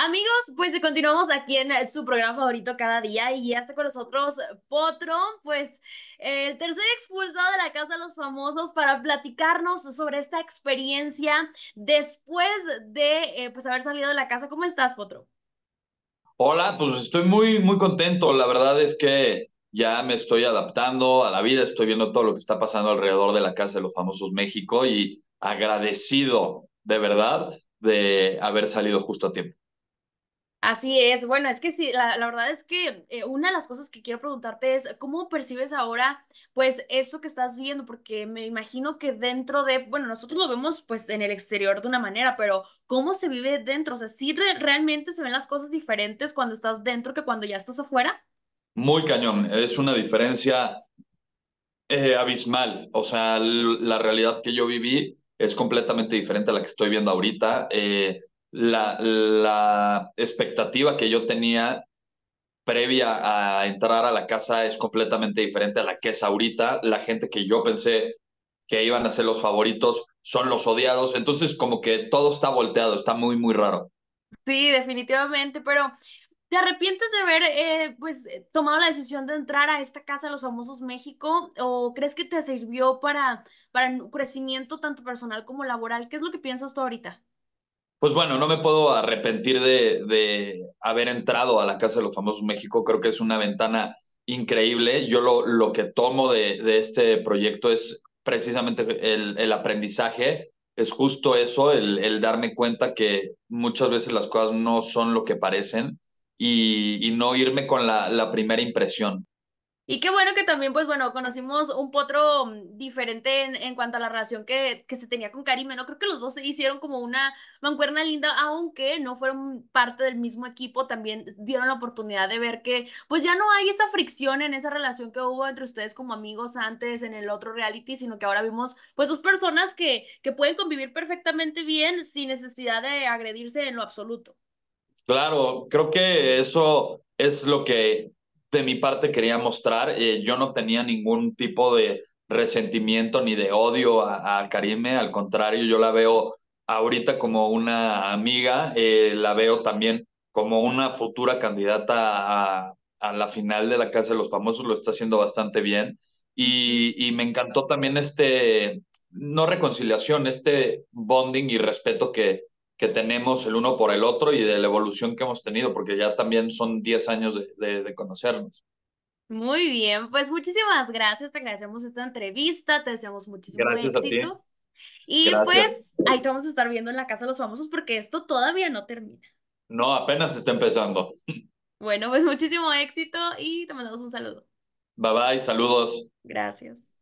Amigos, pues continuamos aquí en eh, su programa favorito cada día y ya está con nosotros Potro, pues eh, el tercer expulsado de la Casa de los Famosos para platicarnos sobre esta experiencia después de eh, pues haber salido de la casa. ¿Cómo estás, Potro? Hola, pues estoy muy, muy contento. La verdad es que ya me estoy adaptando a la vida, estoy viendo todo lo que está pasando alrededor de la Casa de los Famosos México y agradecido de verdad de haber salido justo a tiempo. Así es, bueno, es que sí, la, verdad es que eh, una de las cosas que quiero preguntarte es cómo percibes ahora pues eso que estás viendo, porque me imagino que dentro de, bueno, nosotros lo vemos pues en el exterior de una manera, pero cómo se vive dentro, o sea, ¿sí realmente se ven las cosas diferentes cuando estás dentro que cuando ya estás afuera. Muy cañón, es una diferencia eh, abismal, o sea, la realidad que yo viví es completamente diferente a la que estoy viendo ahorita. Eh, la, la expectativa que yo tenía previa a entrar a la casa es completamente diferente a la que es ahorita. La gente que yo pensé que iban a ser los favoritos son los odiados. Entonces, como que todo está volteado, está muy, muy raro. Sí, definitivamente, pero ¿te arrepientes de haber eh, pues, eh, tomado la decisión de entrar a esta casa de los famosos México? ¿O crees que te sirvió para, para un crecimiento tanto personal como laboral? ¿Qué es lo que piensas tú ahorita? Pues bueno, no me puedo arrepentir de, haber entrado a la Casa de los Famosos México. Creo que es una ventana increíble. Yo lo, lo que tomo de, este proyecto es precisamente el, aprendizaje. Es justo eso, el, darme cuenta que muchas veces las cosas no son lo que parecen y, no irme con la, la primera impresión. Y qué bueno que también, pues bueno, conocimos un potro mm, diferente en, cuanto a la relación que, que se tenía con Karim. ¿no? Creo que los dos se hicieron como una mancuerna linda, aunque no fueron parte del mismo equipo, también dieron la oportunidad de ver que pues ya no hay esa fricción en esa relación que hubo entre ustedes como amigos antes en el otro reality, sino que ahora vimos pues dos personas que, que pueden convivir perfectamente bien sin necesidad de agredirse en lo absoluto. Claro, creo que eso es lo que de mi parte quería mostrar. Eh, yo no tenía ningún tipo de resentimiento ni de odio a, Karime, al contrario, yo la veo ahorita como una amiga, eh, la veo también como una futura candidata a, la final de la Casa de los Famosos, lo está haciendo bastante bien. y me encantó también este, no reconciliación, este bonding y respeto que, que tenemos el uno por el otro y de la evolución que hemos tenido, porque ya también son 10 años de, conocernos. Muy bien, pues muchísimas gracias, te agradecemos esta entrevista, te deseamos muchísimo gracias éxito. Y pues ahí te vamos a estar viendo en la casa de los famosos porque esto todavía no termina. No, apenas está empezando. Bueno, pues muchísimo éxito y te mandamos un saludo. Bye bye, saludos. Gracias.